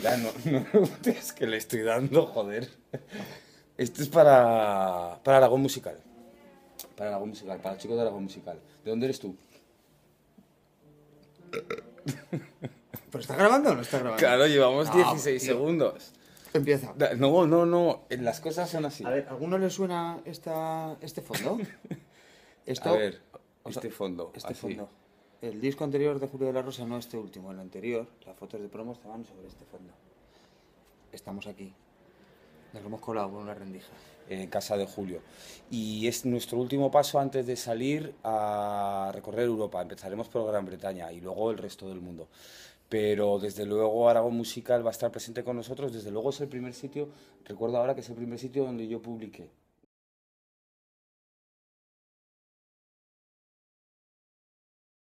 Mira, no, no es que le estoy dando, joder. Esto es para, para Aragón Musical. Para Aragón Musical, para chicos de Aragón Musical. ¿De dónde eres tú? ¿Pero está grabando o no está grabando? Claro, llevamos 16 ah, segundos. Empieza. No, no, no. Las cosas son así. A ver, ¿alguno le suena esta, este fondo? Esto, A ver, este fondo. Este fondo el disco anterior de Julio de la Rosa, no este último, el anterior, las fotos de promo estaban sobre este fondo. Estamos aquí. Nos lo hemos colado con una rendija. En casa de Julio. Y es nuestro último paso antes de salir a recorrer Europa. Empezaremos por Gran Bretaña y luego el resto del mundo. Pero desde luego Aragón Musical va a estar presente con nosotros. Desde luego es el primer sitio, recuerdo ahora que es el primer sitio donde yo publiqué.